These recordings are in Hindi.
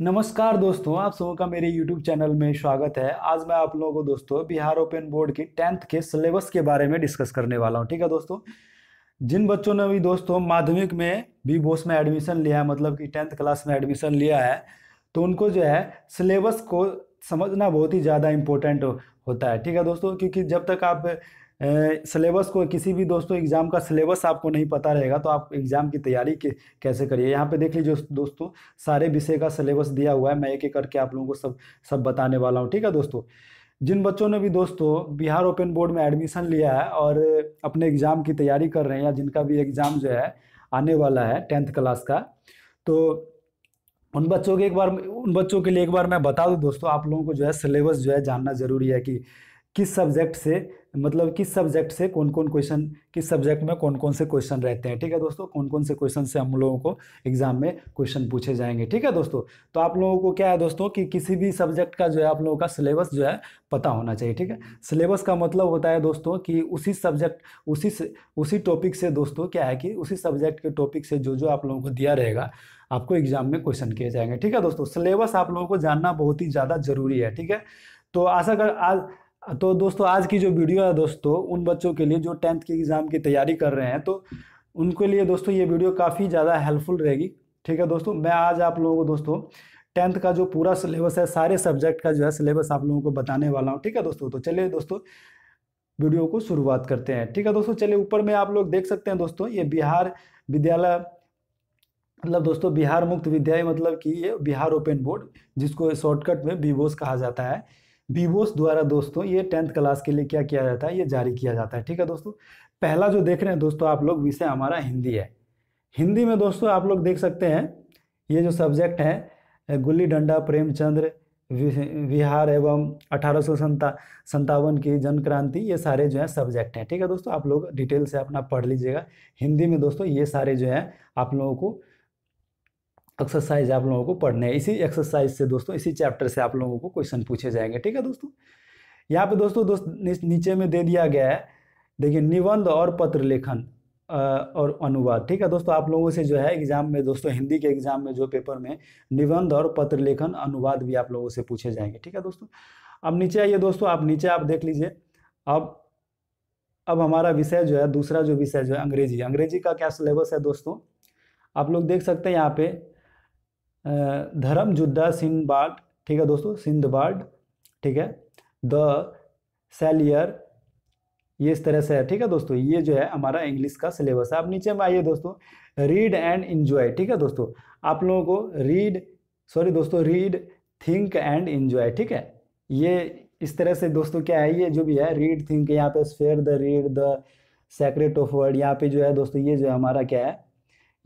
नमस्कार दोस्तों आप सबों का मेरे YouTube चैनल में स्वागत है आज मैं आप लोगों को दोस्तों बिहार ओपन बोर्ड की टेंथ के सिलेबस के बारे में डिस्कस करने वाला हूँ ठीक है दोस्तों जिन बच्चों ने भी दोस्तों माध्यमिक में बी बोस में एडमिशन लिया है मतलब कि टेंथ क्लास में एडमिशन लिया है तो उनको जो है सिलेबस को समझना बहुत ही ज़्यादा इम्पोर्टेंट होता है ठीक है दोस्तों क्योंकि जब तक आप सिलेबस को किसी भी दोस्तों एग्जाम का सिलेबस आपको नहीं पता रहेगा तो आप एग्जाम की तैयारी कैसे करिए यहाँ पे देख लीजिए दोस्तों सारे विषय का सिलेबस दिया हुआ है मैं एक एक करके आप लोगों को सब सब बताने वाला हूँ ठीक है दोस्तों जिन बच्चों ने भी दोस्तों बिहार ओपन बोर्ड में एडमिशन लिया है और अपने एग्ज़ाम की तैयारी कर रहे हैं या जिनका भी एग्ज़ाम जो है आने वाला है टेंथ क्लास का तो उन बच्चों के एक बार उन बच्चों के लिए एक बार मैं बता दूं दोस्तों आप लोगों को जो है सिलेबस जो है जानना ज़रूरी है कि किस सब्जेक्ट से मतलब किस सब्जेक्ट से कौन कौन क्वेश्चन किस सब्जेक्ट में कौन कौन से क्वेश्चन रहते हैं ठीक है दोस्तों कौन कौन से क्वेश्चन से हम लोगों को एग्जाम में क्वेश्चन पूछे जाएंगे ठीक है दोस्तों तो आप लोगों को क्या है दोस्तों कि किसी भी सब्जेक्ट का जो है आप लोगों का सिलेबस जो है पता होना चाहिए ठीक है सिलेबस का मतलब होता है दोस्तों कि उसी सब्जेक्ट उसी उसी टॉपिक से दोस्तों क्या है कि उसी सब्जेक्ट के टॉपिक से जो जो आप लोगों को दिया रहेगा आपको एग्जाम में क्वेश्चन किए जाएंगे ठीक है दोस्तों सिलेबस आप लोगों को जानना बहुत ही ज़्यादा जरूरी है ठीक है तो आशा कर आज तो दोस्तों आज की जो वीडियो है दोस्तों उन बच्चों के लिए जो टेंथ के एग्ज़ाम की तैयारी कर रहे हैं तो उनके लिए दोस्तों ये वीडियो काफ़ी ज़्यादा हेल्पफुल रहेगी ठीक है दोस्तों मैं आज आप लोगों को दोस्तों टेंथ का जो पूरा सिलेबस है सारे सब्जेक्ट का जो है सिलेबस आप लोगों को बताने वाला हूँ ठीक है दोस्तों तो चलिए दोस्तों वीडियो को शुरुआत करते हैं ठीक है दोस्तों चलिए ऊपर में आप लोग देख सकते हैं दोस्तों ये बिहार विद्यालय मतलब दोस्तों बिहार मुक्त विद्यालय मतलब कि ये बिहार ओपन बोर्ड जिसको शॉर्टकट में बीबोस कहा जाता है बीबोस द्वारा दोस्तों ये टेंथ क्लास के लिए क्या किया जाता है ये जारी किया जाता है ठीक है दोस्तों पहला जो देख रहे हैं दोस्तों आप लोग विषय हमारा हिंदी है हिंदी में दोस्तों आप लोग देख सकते हैं ये जो सब्जेक्ट है गुल्ली डंडा प्रेमचंद्र विहार एवं अठारह सौ संतावन की जन क्रांति ये सारे जो है सब्जेक्ट हैं ठीक है दोस्तों आप लोग डिटेल से अपना पढ़ लीजिएगा हिंदी में दोस्तों ये सारे जो है आप लोगों को एक्सरसाइज आप लोगों को पढ़ने हैं इसी एक्सरसाइज से दोस्तों इसी चैप्टर से आप लोगों को क्वेश्चन पूछे जाएंगे ठीक है दोस्तों यहाँ पे दोस्तों दोस्त नीचे में दे दिया गया है देखिए निबंध और पत्र लेखन और अनुवाद ठीक है दोस्तों आप लोगों से जो है एग्जाम में दोस्तों हिंदी के एग्जाम में जो पेपर में निबंध और पत्र लेखन अनुवाद भी आप लोगों से पूछे जाएंगे ठीक है दोस्तों अब नीचे आइए दोस्तों आप नीचे आप देख लीजिए अब अब हमारा विषय जो है दूसरा जो विषय जो है अंग्रेजी अंग्रेजी का क्या सिलेबस है दोस्तों आप लोग देख सकते हैं यहाँ पे धर्म जुद्धा सिंधबाड ठीक है दोस्तों सिंधबाड ठीक है द सेलियर ये इस तरह से है ठीक है दोस्तों ये जो है हमारा इंग्लिश का सिलेबस है आप नीचे में आइए दोस्तों रीड एंड इन्जॉय ठीक है दोस्तों आप लोगों को रीड सॉरी दोस्तों रीड थिंक एंड इन्जॉय ठीक है ये इस तरह से दोस्तों क्या है ये जो भी है रीड थिंक यहाँ पे sphere the read the secret of word यहाँ पे जो है दोस्तों ये जो है हमारा क्या है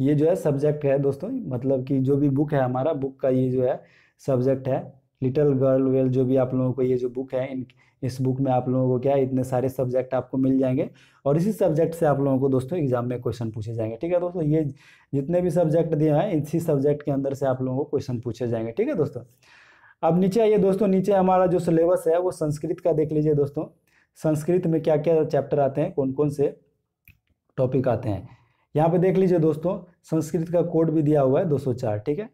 ये जो है सब्जेक्ट है दोस्तों मतलब कि जो भी बुक है हमारा बुक का ये जो है सब्जेक्ट है लिटल गर्ल वेल जो भी आप लोगों को ये जो बुक है इन इस बुक में आप लोगों को क्या है इतने सारे सब्जेक्ट आपको मिल जाएंगे और इसी सब्जेक्ट से आप लोगों को दोस्तों एग्जाम में क्वेश्चन पूछे जाएंगे ठीक है दोस्तों ये जितने भी सब्जेक्ट दिए हैं इसी सब्जेक्ट के अंदर से आप लोगों को क्वेश्चन पूछे जाएंगे ठीक है दोस्तों अब नीचे आइए दोस्तों नीचे हमारा जो सिलेबस है वो संस्कृत का देख लीजिए दोस्तों संस्कृत में क्या क्या चैप्टर आते हैं कौन कौन से टॉपिक आते हैं यहाँ पे देख लीजिए दोस्तों संस्कृत का कोड भी दिया हुआ है 204 ठीक है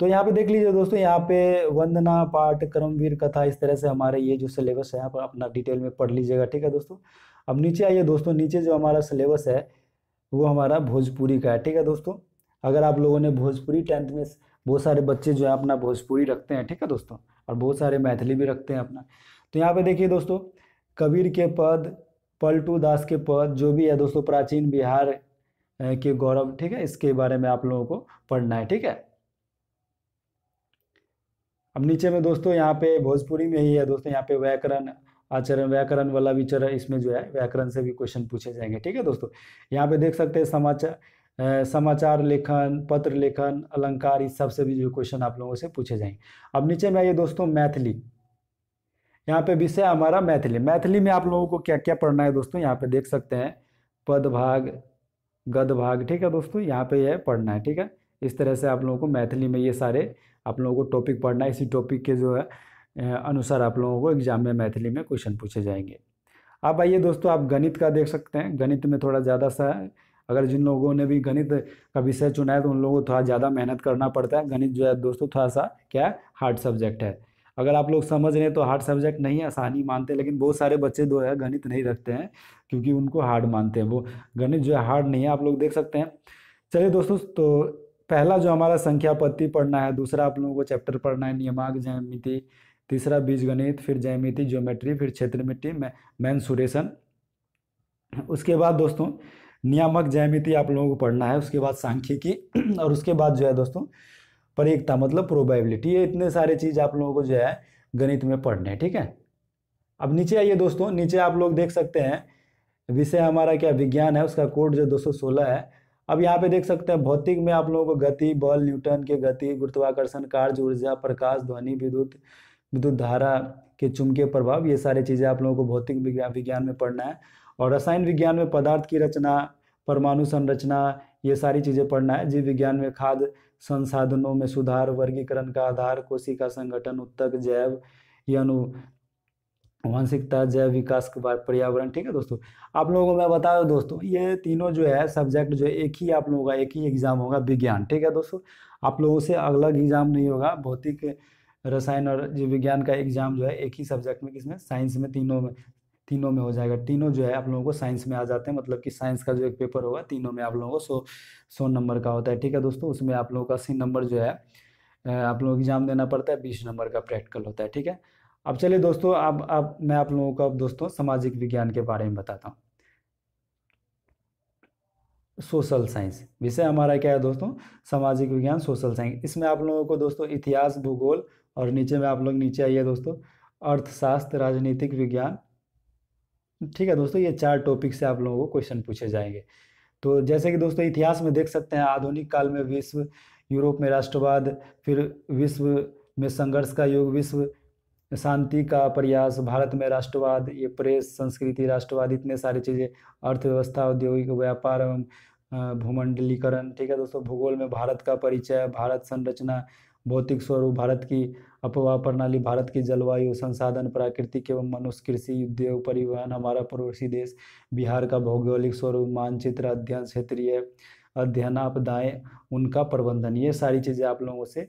तो यहाँ पे देख लीजिए दोस्तों यहाँ पे वंदना पाठ कर्मवीर कथा इस तरह से हमारे ये जो सिलेबस है यहाँ पर अपना डिटेल में पढ़ लीजिएगा ठीक है दोस्तों अब नीचे आइए दोस्तों नीचे जो हमारा सिलेबस है वो हमारा भोजपुरी का है ठीक है दोस्तों अगर आप लोगों ने भोजपुरी टेंथ में बहुत सारे बच्चे जो है अपना भोजपुरी रखते हैं ठीक है दोस्तों और बहुत सारे मैथिली भी रखते हैं अपना तो यहाँ पे देखिए दोस्तों कबीर के पद पलटू दास के पद जो भी है दोस्तों प्राचीन बिहार के गौरव ठीक है इसके बारे में आप लोगों को पढ़ना है ठीक है अब नीचे में दोस्तों यहाँ पे भोजपुरी में ही है दोस्तों यहाँ पे व्याकरण आचरण व्याकरण वाला विचरण इसमें जो है व्याकरण से भी क्वेश्चन पूछे जाएंगे ठीक है दोस्तों यहाँ पे देख सकते हैं समाचार समाचार लेखन पत्र लेखन अलंकार इस सबसे भी जो क्वेश्चन आप लोगों से पूछे जाएंगे अब नीचे में आइए दोस्तों मैथिली यहाँ पे विषय हमारा मैथिली मैथिली में आप लोगों को क्या क्या पढ़ना है दोस्तों यहाँ पे देख सकते हैं पद भाग गद भाग ठीक है दोस्तों यहाँ पे यह पढ़ना है ठीक है इस तरह से आप लोगों को मैथिली में ये सारे आप लोगों को टॉपिक पढ़ना है इसी टॉपिक के जो है अनुसार आप लोगों को एग्जाम में मैथिली में क्वेश्चन पूछे जाएंगे अब आइए दोस्तों आप गणित का देख सकते हैं गणित में थोड़ा ज़्यादा सा अगर जिन लोगों ने भी गणित का विषय चुना है तो उन लोगों को थोड़ा ज़्यादा मेहनत करना पड़ता है गणित जो है दोस्तों थोड़ा सा क्या हार्ड सब्जेक्ट है अगर आप लोग समझ रहे हैं तो हार्ड सब्जेक्ट नहीं आसानी मानते लेकिन बहुत सारे बच्चे जो है गणित नहीं रखते हैं क्योंकि उनको हार्ड मानते हैं वो गणित जो है हार्ड नहीं है आप लोग देख सकते हैं चलिए दोस्तों तो पहला जो हमारा संख्या पढ़ना है दूसरा आप लोगों को चैप्टर पढ़ना है नियमांक जयमिति तीसरा बीज गणित फिर जयमिति ज्योमेट्री फिर क्षेत्र क्षेत्रमिति मैं उसके बाद दोस्तों नियामक जयमिति आप लोगों को पढ़ना है उसके बाद सांख्यिकी और उसके बाद जो है दोस्तों पर एकता मतलब प्रोबेबिलिटी ये इतने सारे चीज़ आप लोगों को जो है गणित में पढ़ने ठीक है अब नीचे आइए दोस्तों नीचे आप लोग देख सकते हैं विषय हमारा क्या विज्ञान है उसका कोड जो 216 है अब यहाँ पे देख सकते हैं भौतिक में आप लोगों को गति बल न्यूटन के गति गुरुत्वाकर्षण कार्य ऊर्जा प्रकाश ध्वनि विद्युत विद्युत धारा के चुमके प्रभाव ये सारी चीज़ें आप लोगों को भौतिक विज्ञान में पढ़ना है और रसायन विज्ञान में पदार्थ की रचना परमाणु संरचना ये सारी चीज़ें पढ़ना है जीव विज्ञान में खाद संसाधनों में सुधार वर्गीकरण का आधार कोशिका संगठन उत्तक जैव यानु वंशिकता जैव विकास पर्यावरण ठीक है दोस्तों आप लोगों को मैं बता दूं दोस्तों ये तीनों जो है सब्जेक्ट जो एक ही आप लोगों का एक ही एग्ज़ाम होगा विज्ञान ठीक है दोस्तों आप लोगों से अलग एग्ज़ाम नहीं होगा भौतिक रसायन और जीव विज्ञान का एग्ज़ाम जो है एक ही सब्जेक्ट में किसमें साइंस में तीनों में तीनों में हो जाएगा तीनों जो है आप लोगों को साइंस में आ जाते हैं मतलब कि साइंस का जो एक पेपर होगा तीनों में आप लोगों को सौ सौ नंबर का होता है ठीक है दोस्तों उसमें आप लोगों का अस्सी नंबर जो है आप लोगों को एग्ज़ाम देना पड़ता है बीस नंबर का प्रैक्टिकल होता है ठीक है अब चलिए दोस्तों अब अब मैं आप लोगों को अब दोस्तों सामाजिक विज्ञान के बारे में बताता हूँ सोशल साइंस विषय हमारा क्या है दोस्तों सामाजिक विज्ञान सोशल साइंस इसमें आप लोगों को दोस्तों इतिहास भूगोल और नीचे में आप लोग नीचे आइए दोस्तों अर्थशास्त्र राजनीतिक विज्ञान ठीक है दोस्तों ये चार टॉपिक से आप लोगों को क्वेश्चन पूछे जाएंगे तो जैसे कि दोस्तों इतिहास में देख सकते हैं आधुनिक काल में विश्व यूरोप में राष्ट्रवाद फिर विश्व में संघर्ष का युग विश्व शांति का प्रयास भारत में राष्ट्रवाद ये प्रेस संस्कृति राष्ट्रवाद इतने सारी चीज़ें अर्थव्यवस्था औद्योगिक व्यापार एवं भूमंडलीकरण ठीक है दोस्तों भूगोल में भारत का परिचय भारत संरचना भौतिक स्वरूप भारत की अपवाह प्रणाली भारत की जलवायु संसाधन प्राकृतिक एवं मनुष्य कृषि उद्योग परिवहन हमारा पड़ोसी देश बिहार का भौगोलिक स्वरूप मानचित्र अध्ययन क्षेत्रीय अध्ययन आपदाएँ उनका प्रबंधन ये सारी चीज़ें आप लोगों से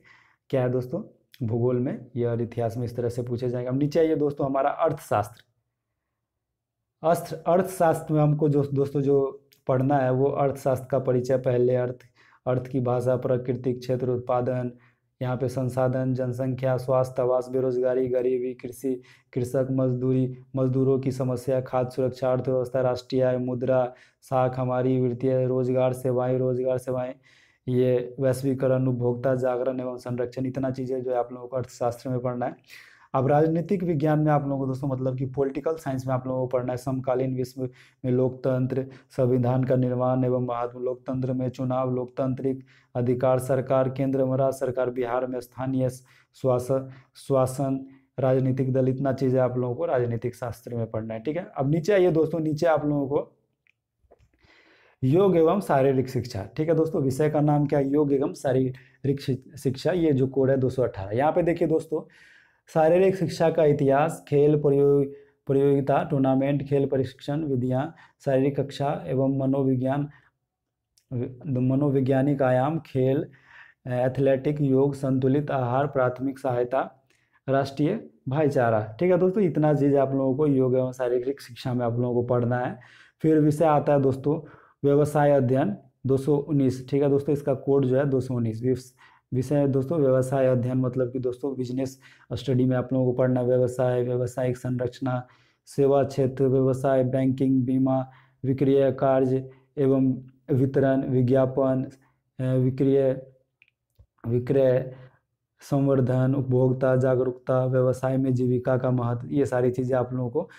क्या है दोस्तों भूगोल में या और इतिहास में इस तरह से पूछे जाएंगे अब नीचे आइए दोस्तों हमारा अर्थशास्त्र अस्त्र अर्थशास्त्र में हमको जो दोस्तों जो पढ़ना है वो अर्थशास्त्र का परिचय पहले अर्थ अर्थ की भाषा प्राकृतिक क्षेत्र उत्पादन यहाँ पे संसाधन जनसंख्या स्वास्थ्य आवास बेरोजगारी गरीबी कृषि कृषक मजदूरी मजदूरों की समस्या खाद्य सुरक्षा अर्थव्यवस्था राष्ट्रीय आय मुद्रा साख हमारी वृत्तीय रोजगार सेवाएं रोजगार सेवाएं ये वैश्वीकरण उपभोक्ता जागरण एवं संरक्षण इतना चीज़ें जो आप लोगों को अर्थशास्त्र में पढ़ना है अब राजनीतिक विज्ञान में आप लोगों को दोस्तों मतलब कि पॉलिटिकल साइंस में आप लोगों को पढ़ना है समकालीन विश्व में लोकतंत्र संविधान का निर्माण एवं महात्मा लोकतंत्र में चुनाव लोकतांत्रिक अधिकार सरकार केंद्र में राज्य सरकार बिहार में स्थानीय शासन राजनीतिक दल इतना चीज़ें आप लोगों को राजनीतिक शास्त्र में पढ़ना है ठीक है अब नीचे आइए दोस्तों नीचे आप लोगों को योग एवं शारीरिक शिक्षा ठीक है दोस्तों विषय का नाम क्या है योग एवं शारीरिक शिक्षा ये जो कोड है दो सौ अठारह यहाँ पे देखिए दोस्तों शारीरिक शिक्षा का इतिहास खेल प्रयोग प्रतियोगिता टूर्नामेंट खेल प्रशिक्षण विधियाँ शारीरिक कक्षा एवं मनोविज्ञान मनोविज्ञानिक आयाम खेल एथलेटिक योग संतुलित आहार प्राथमिक सहायता राष्ट्रीय भाईचारा ठीक है दोस्तों इतना चीज़ आप लोगों को योग एवं शारीरिक शिक्षा में आप लोगों को पढ़ना है फिर विषय आता है दोस्तों व्यवसाय अध्ययन 219 ठीक है दोस्तों इसका कोड जो है 219 विषय है दोस्तों व्यवसाय अध्ययन मतलब कि दोस्तों बिजनेस स्टडी में आप लोगों को पढ़ना व्यवसाय व्यवसायिक संरचना सेवा क्षेत्र व्यवसाय बैंकिंग बीमा विक्रय कार्य एवं वितरण विज्ञापन विक्रय विक्रय संवर्धन उपभोक्ता जागरूकता व्यवसाय में जीविका का महत्व ये सारी चीज़ें आप लोगों को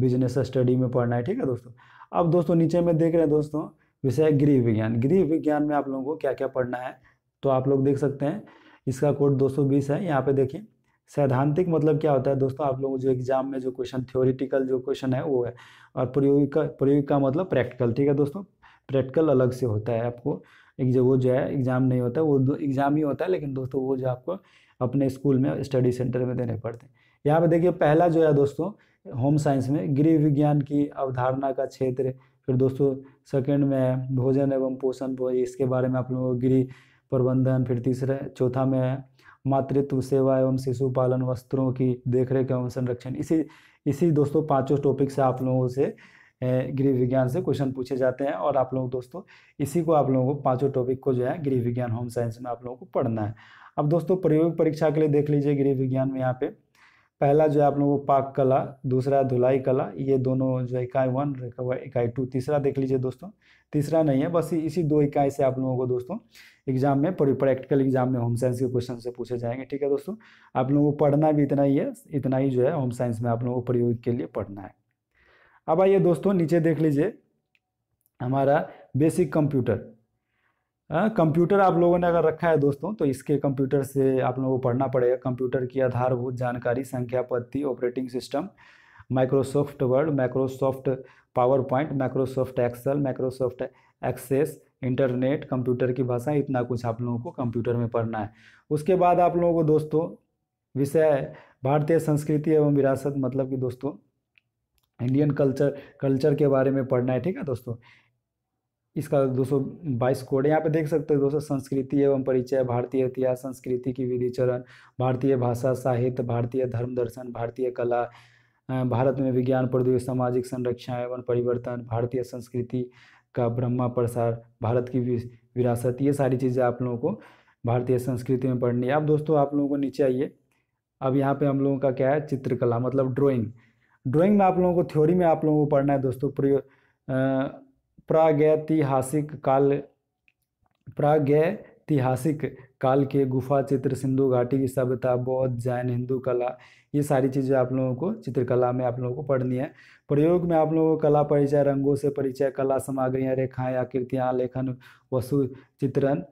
बिजनेस स्टडी में पढ़ना है ठीक है दोस्तों अब दोस्तों नीचे में देख रहे हैं दोस्तों विषय गृह विज्ञान गृह विज्ञान में आप लोगों को क्या क्या पढ़ना है तो आप लोग देख सकते हैं इसका कोड 220 है यहाँ पे देखिए सैद्धांतिक मतलब क्या होता है दोस्तों आप लोग जो एग्जाम में जो क्वेश्चन थ्योरिटिकल जो क्वेश्चन है वो है और प्रयोगिक प्रयोगिक का मतलब प्रैक्टिकल ठीक है दोस्तों प्रैक्टिकल अलग से होता है आपको एक जो वो जो है एग्ज़ाम नहीं होता वो एग्ज़ाम ही होता है लेकिन दोस्तों वो जो आपको अपने स्कूल में स्टडी सेंटर में देने पड़ते हैं यहाँ पे देखिए पहला जो है दोस्तों होम साइंस में गृह विज्ञान की अवधारणा का क्षेत्र फिर दोस्तों सेकेंड में है भोजन एवं पोषण इसके बारे में आप लोगों को गृह प्रबंधन फिर तीसरा चौथा में है मातृत्व सेवा एवं शिशु पालन वस्त्रों की देखरेख एवं संरक्षण इसी इसी दोस्तों पांचों टॉपिक से आप लोगों से गृह विज्ञान से क्वेश्चन पूछे जाते हैं और आप लोग दोस्तों इसी को आप लोगों को पांचों टॉपिक को जो है गृह विज्ञान होम साइंस में आप लोगों को पढ़ना है अब दोस्तों प्रयोग परीक्षा के लिए देख लीजिए गृह विज्ञान में यहाँ पे पहला जो है आप लोगों को पाक कला दूसरा धुलाई कला ये दोनों जो इकाई वन इकाई टू तीसरा देख लीजिए दोस्तों तीसरा नहीं है बस इसी दो इकाई से आप लोगों को दोस्तों एग्जाम में प्रैक्टिकल एग्जाम में होम साइंस के क्वेश्चन से पूछे जाएंगे ठीक है दोस्तों आप लोगों को पढ़ना भी इतना ही है इतना ही जो है होम साइंस में आप लोगों को प्रयोग के लिए पढ़ना है अब आइए दोस्तों नीचे देख लीजिए हमारा बेसिक कंप्यूटर हाँ, कंप्यूटर आप लोगों ने अगर रखा है दोस्तों तो इसके कंप्यूटर से आप लोगों को पढ़ना पड़ेगा कंप्यूटर की आधारभूत जानकारी संख्या पद्धति operating system Microsoft Word Microsoft PowerPoint Microsoft Excel Microsoft Access internet computer की भाषा इतना कुछ आप लोगों को कंप्यूटर में पढ़ना है उसके बाद आप लोगों को दोस्तों विषय भारतीय संस्कृति एवं विरासत मतलब कि दोस्तों इंडियन कल्चर कल्चर के बारे में पढ़ना है ठीक है दोस्तों इसका दो सौ बाईस कोड है यहाँ पे देख सकते हो दोस्तों संस्कृति एवं परिचय भारतीय इतिहास संस्कृति की विधि चरण भारतीय भाषा साहित्य भारतीय धर्म दर्शन भारतीय कला भारत में विज्ञान प्रौद्योगिक सामाजिक संरक्षण एवं परिवर्तन भारतीय संस्कृति का ब्रह्मा प्रसार भारत की विरासत ये सारी चीज़ें आप लोगों को भारतीय संस्कृति में पढ़नी है अब दोस्तों आप लोगों को नीचे आइए अब यहाँ पे हम लोगों का क्या है चित्रकला मतलब ड्राइंग ड्राइंग में आप लोगों को थ्योरी में आप लोगों को पढ़ना है दोस्तों प्रयोग प्रागैतिहासिक काल प्रागैतिहासिक काल के गुफा चित्र सिंधु घाटी की सभ्यता बौद्ध जैन हिंदू कला ये सारी चीज़ें आप लोगों को चित्रकला में आप लोगों को पढ़नी है प्रयोग में आप लोगों को कला परिचय रंगों से परिचय कला सामग्रियाँ रेखाएँ आकृतियाँ लेखन वसु चित्रण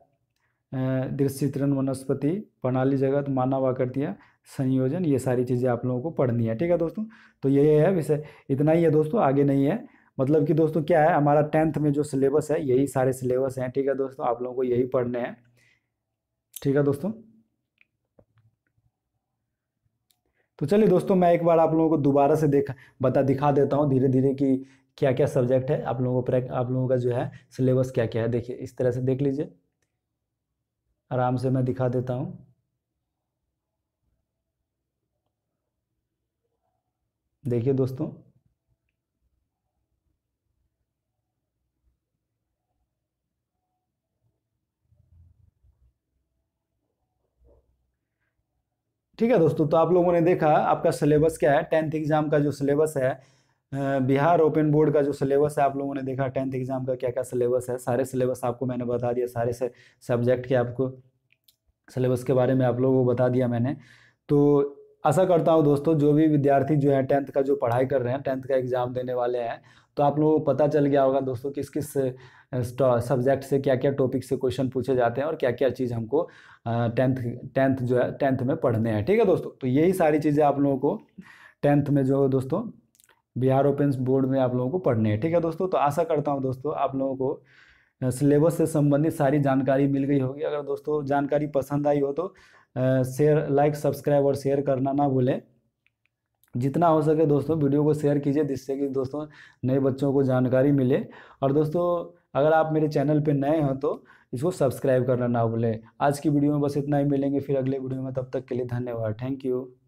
दृश्य चित्रण वनस्पति प्रणाली जगत मानव आकृतियाँ संयोजन ये सारी चीज़ें आप लोगों को पढ़नी है ठीक है दोस्तों तो ये है विषय इतना ही है दोस्तों आगे नहीं है मतलब कि दोस्तों क्या है हमारा टेंथ में जो सिलेबस है यही सारे सिलेबस हैं ठीक है दोस्तों आप लोगों को यही पढ़ने हैं ठीक है दोस्तों तो चलिए दोस्तों मैं एक बार आप लोगों को दोबारा से देखा बता दिखा देता हूँ धीरे धीरे कि क्या क्या सब्जेक्ट है आप लोगों को आप लोगों का जो है सिलेबस क्या क्या है देखिए इस तरह से देख लीजिए आराम से मैं दिखा देता हूँ देखिए दोस्तों ठीक है दोस्तों तो आप लोगों ने देखा आपका सिलेबस क्या है टेंथ एग्जाम का जो सिलेबस है बिहार ओपन बोर्ड का जो सिलेबस है आप लोगों ने देखा टेंथ एग्जाम का क्या क्या सिलेबस है सारे सिलेबस आपको मैंने बता दिया सारे से सब्जेक्ट के आपको सिलेबस के बारे में आप लोगों को बता दिया मैंने तो आशा करता हूँ दोस्तों जो भी विद्यार्थी जो है टेंथ का जो पढ़ाई कर रहे हैं टेंथ का एग्जाम देने वाले हैं तो आप लोगों को पता चल गया होगा दोस्तों किस किस सब्जेक्ट से क्या क्या टॉपिक से क्वेश्चन पूछे जाते हैं और क्या क्या चीज़ हमको टेंथ टेंथ जो है टेंथ में पढ़ने हैं ठीक है दोस्तों तो यही सारी चीज़ें आप लोगों को टेंथ में जो दोस्तों बिहार ओपन बोर्ड में आप लोगों को पढ़ने हैं ठीक है दोस्तों तो आशा करता हूँ दोस्तों आप लोगों को सिलेबस से संबंधित सारी जानकारी मिल गई होगी अगर दोस्तों जानकारी पसंद आई हो तो शेयर लाइक सब्सक्राइब और शेयर करना ना भूलें जितना हो सके दोस्तों वीडियो को शेयर कीजिए जिससे कि दोस्तों नए बच्चों को जानकारी मिले और दोस्तों अगर आप मेरे चैनल पर नए हों तो इसको सब्सक्राइब करना ना भूलें आज की वीडियो में बस इतना ही मिलेंगे फिर अगले वीडियो में तब तक के लिए धन्यवाद थैंक यू